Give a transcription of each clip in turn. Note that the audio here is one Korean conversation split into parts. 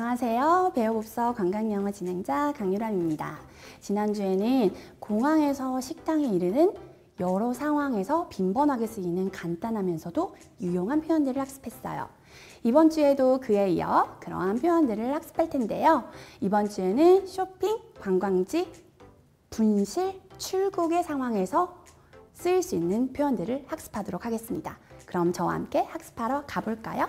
안녕하세요. 배우법서 관광영어 진행자 강유람입니다. 지난주에는 공항에서 식당에 이르는 여러 상황에서 빈번하게 쓰이는 간단하면서도 유용한 표현들을 학습했어요. 이번 주에도 그에 이어 그러한 표현들을 학습할 텐데요. 이번 주에는 쇼핑, 관광지, 분실, 출국의 상황에서 쓰일 수 있는 표현들을 학습하도록 하겠습니다. 그럼 저와 함께 학습하러 가볼까요?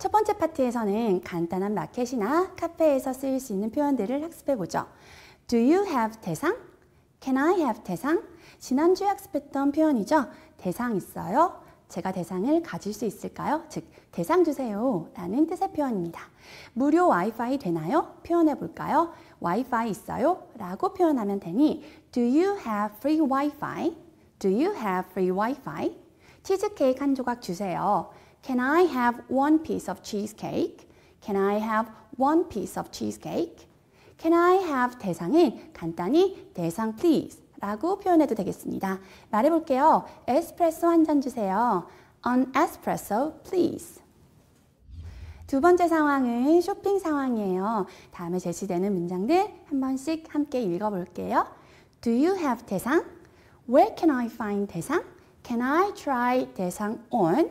첫 번째 파트에서는 간단한 마켓이나 카페에서 쓰일 수 있는 표현들을 학습해 보죠. Do you have 대상? Can I have 대상? 지난주에 학습했던 표현이죠. 대상 있어요? 제가 대상을 가질 수 있을까요? 즉, 대상 주세요 라는 뜻의 표현입니다. 무료 와이파이 되나요? 표현해 볼까요? 와이파이 있어요? 라고 표현하면 되니 Do you have free Wi-Fi? Do you have free Wi-Fi? 치즈케이크 한 조각 주세요. Can I have one piece of cheesecake? Can I have one piece of cheesecake? Can I have 대상은 간단히 대상 please 라고 표현해도 되겠습니다. 말해볼게요. 에스프레소 한 잔 주세요. An espresso please. 두 번째 상황은 쇼핑 상황이에요. 다음에 제시되는 문장들 한 번씩 함께 읽어볼게요. Do you have 대상? Where can I find 대상? Can I try 대상 on?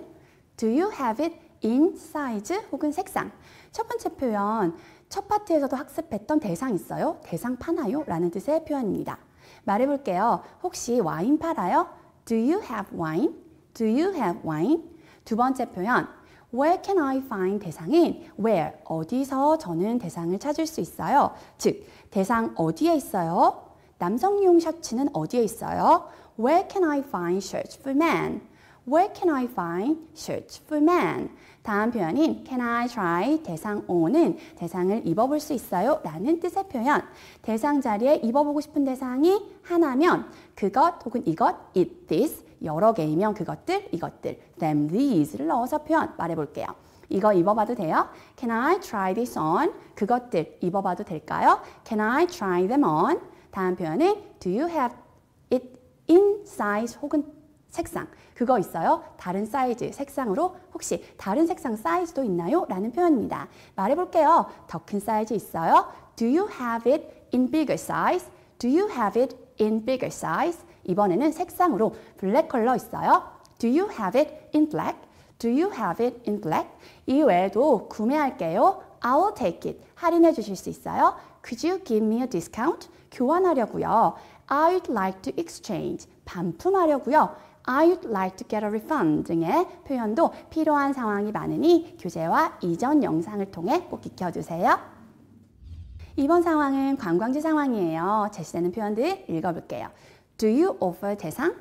Do you have it in size 혹은 색상? 첫 번째 표현, 첫 파트에서도 학습했던 대상 있어요? 대상 파나요? 라는 뜻의 표현입니다. 말해볼게요. 혹시 와인 팔아요? Do you have wine? Do you have wine? 두 번째 표현, Where can I find 대상인 where 어디서 저는 대상을 찾을 수 있어요? 즉 대상 어디에 있어요? 남성용 셔츠는 어디에 있어요? Where can I find shirts for men? Where can I find shirts for men? 다음 표현인 Can I try 대상 on은 대상을 입어볼 수 있어요 라는 뜻의 표현. 대상 자리에 입어보고 싶은 대상이 하나면 그것 혹은 이것, it, this 여러 개이면 그것들, 이것들, them, these를 넣어서 표현 말해볼게요. 이거 입어봐도 돼요? Can I try this on? 그것들 입어봐도 될까요? Can I try them on? 다음 표현은 Do you have it in size 혹은 색상 그거 있어요? 다른 사이즈 색상으로 혹시 다른 색상 사이즈도 있나요? 라는 표현입니다. 말해볼게요. 더 큰 사이즈 있어요? Do you have it in bigger size? Do you have it in bigger size? 이번에는 색상으로 블랙 컬러 있어요? Do you have it in black? Do you have it in black? 이 외에도 구매할게요. I'll take it. 할인해 주실 수 있어요? Could you give me a discount? 교환하려고요. I'd like to exchange. 반품하려고요. I'd like to get a refund 등의 표현도 필요한 상황이 많으니 교재와 이전 영상을 통해 꼭 익혀주세요. 이번 상황은 관광지 상황이에요. 제시되는 표현들 읽어볼게요. Do you offer 대상?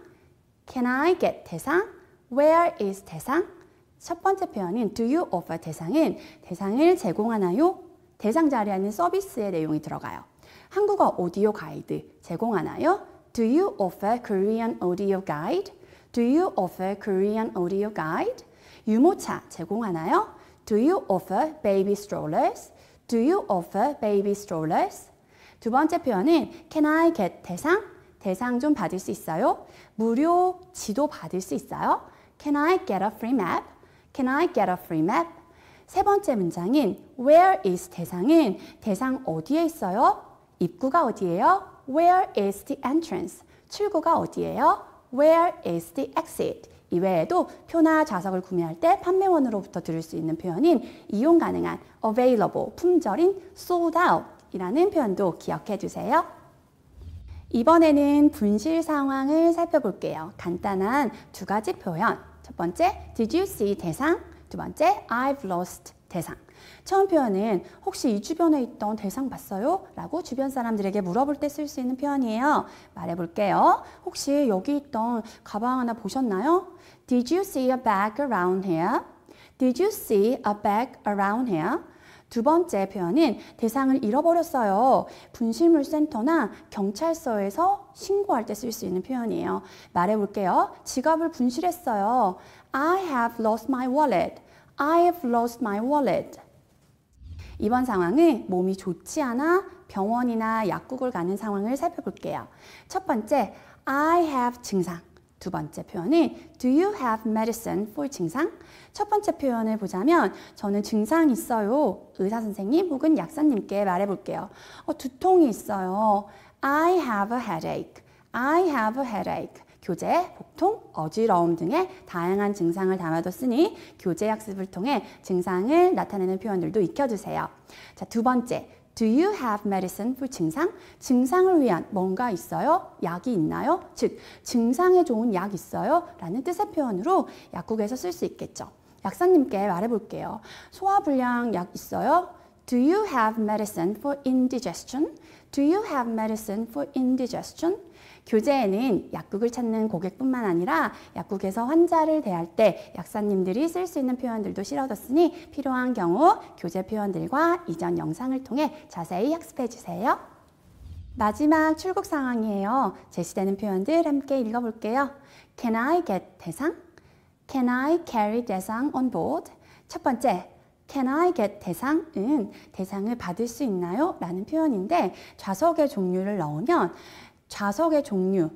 Can I get 대상? Where is 대상? 첫 번째 표현인 Do you offer 대상은 대상을 제공하나요? 대상 자리에는 서비스의 내용이 들어가요. 한국어 오디오 가이드 제공하나요? Do you offer Korean audio guide? Do you offer Korean audio guide? 유모차 제공하나요? Do you offer baby strollers? Do you offer baby strollers? 두 번째 표현은 Can I get 대상? 대상 좀 받을 수 있어요? 무료 지도 받을 수 있어요? Can I get a free map? Can I get a free map? 세 번째 문장인 Where is 대상은 대상 어디에 있어요? 입구가 어디예요? Where is the entrance? 출구가 어디예요? where is the exit? 이외에도 표나 좌석을 구매할 때 판매원으로부터 들을 수 있는 표현인 이용 가능한 available, 품절인 sold out 이라는 표현도 기억해 주세요. 이번에는 분실 상황을 살펴볼게요. 간단한 두 가지 표현. 첫 번째, did you see 대상? 두 번째, I've lost 대상. 처음 표현은 혹시 이 주변에 있던 대상 봤어요? 라고 주변 사람들에게 물어볼 때 쓸 수 있는 표현이에요. 말해볼게요. 혹시 여기 있던 가방 하나 보셨나요? Did you see a bag around here? Did you see a bag around here? 두 번째 표현은 대상을 잃어버렸어요. 분실물센터나 경찰서에서 신고할 때 쓸 수 있는 표현이에요. 말해 볼게요. 지갑을 분실했어요. I have lost my wallet. I have lost my wallet. 이번 상황은 몸이 좋지 않아 병원이나 약국을 가는 상황을 살펴볼게요. 첫 번째, I have 증상. 두 번째 표현이 Do you have medicine for 증상? 첫 번째 표현을 보자면 저는 증상이 있어요. 의사 선생님 혹은 약사님께 말해볼게요. 어, 두통이 있어요. I have a headache. I have a headache. 교재, 복통, 어지러움 등의 다양한 증상을 담아뒀으니 교재 학습을 통해 증상을 나타내는 표현들도 익혀주세요. 자, 두 번째, Do you have medicine for 증상? 증상을 위한 뭔가 있어요? 약이 있나요? 즉, 증상에 좋은 약 있어요? 라는 뜻의 표현으로 약국에서 쓸 수 있겠죠. 약사님께 말해볼게요. 소화불량 약 있어요? Do you have medicine for indigestion? Do you have medicine for indigestion? 교재에는 약국을 찾는 고객뿐만 아니라 약국에서 환자를 대할 때 약사님들이 쓸 수 있는 표현들도 실어뒀으니 필요한 경우 교재 표현들과 이전 영상을 통해 자세히 학습해 주세요. 마지막 출국 상황이에요. 제시되는 표현들 함께 읽어볼게요. Can I get 대상? Can I carry 대상 on board? 첫 번째, Can I get 대상은 대상을 받을 수 있나요? 라는 표현인데 좌석의 종류를 넣으면 좌석의 종류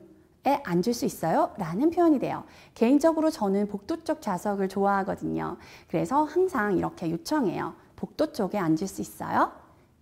에 앉을 수 있어요? 라는 표현이 돼요. 개인적으로 저는 복도 쪽 좌석을 좋아하거든요. 그래서 항상 이렇게 요청해요. 복도 쪽에 앉을 수 있어요?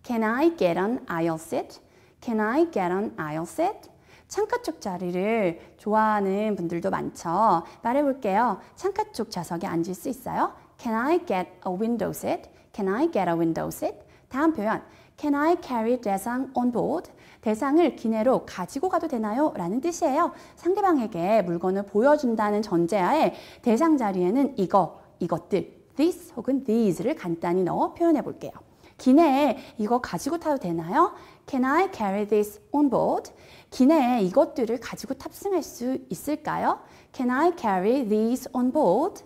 Can I get an aisle seat? Can I get an aisle seat? 창가 쪽 자리를 좋아하는 분들도 많죠. 말해볼게요. 창가 쪽 좌석에 앉을 수 있어요? Can I get a window seat? Can I get a window seat? 다음 표현 Can I carry 대상 on board? 대상을 기내로 가지고 가도 되나요? 라는 뜻이에요. 상대방에게 물건을 보여준다는 전제하에 대상 자리에는 이거, 이것들, this 혹은 these를 간단히 넣어 표현해 볼게요. 기내에 이거 가지고 타도 되나요? Can I carry this on board? 기내에 이것들을 가지고 탑승할 수 있을까요? Can I carry these on board?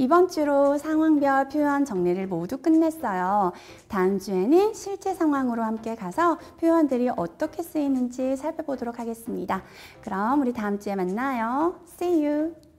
이번 주로 상황별 표현 정리를 모두 끝냈어요. 다음 주에는 실제 상황으로 함께 가서 표현들이 어떻게 쓰이는지 살펴보도록 하겠습니다. 그럼 우리 다음 주에 만나요. See you!